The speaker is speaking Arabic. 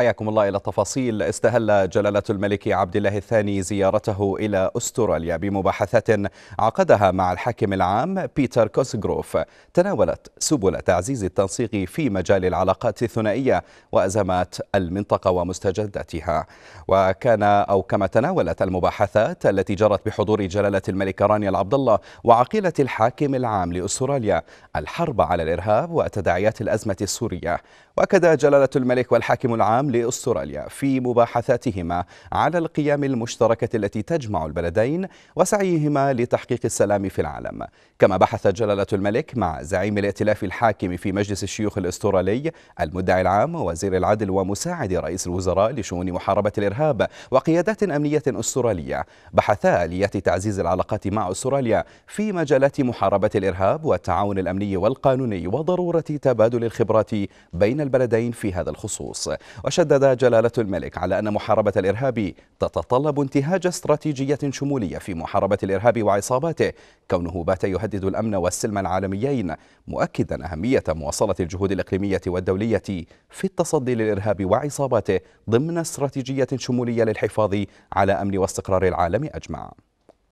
حياكم الله إلى التفاصيل استهل جلالة الملك عبد الله الثاني زيارته إلى أستراليا بمباحثات عقدها مع الحاكم العام بيتر كوسغروف تناولت سبل تعزيز التنسيق في مجال العلاقات الثنائية وأزمات المنطقة ومستجداتها وكان أو كما تناولت المباحثات التي جرت بحضور جلالة الملك رانيا العبد الله وعقيلة الحاكم العام لأستراليا الحرب على الإرهاب وتداعيات الأزمة السورية وأكد جلالة الملك والحاكم العام لاستراليا في مباحثاتهما على القيم المشتركه التي تجمع البلدين وسعيهما لتحقيق السلام في العالم كما بحث جلاله الملك مع زعيم الائتلاف الحاكم في مجلس الشيوخ الاسترالي المدعي العام وزير العدل ومساعد رئيس الوزراء لشؤون محاربه الارهاب وقيادات امنيه استراليه بحثا اليات تعزيز العلاقات مع استراليا في مجالات محاربه الارهاب والتعاون الامني والقانوني وضروره تبادل الخبرات بين البلدين في هذا الخصوص وش شدد جلالة الملك على أن محاربة الإرهاب تتطلب انتهاج استراتيجية شمولية في محاربة الإرهاب وعصاباته كونه بات يهدد الأمن والسلم العالميين مؤكدا أهمية مواصلة الجهود الإقليمية والدولية في التصدي للإرهاب وعصاباته ضمن استراتيجية شمولية للحفاظ على أمن واستقرار العالم أجمع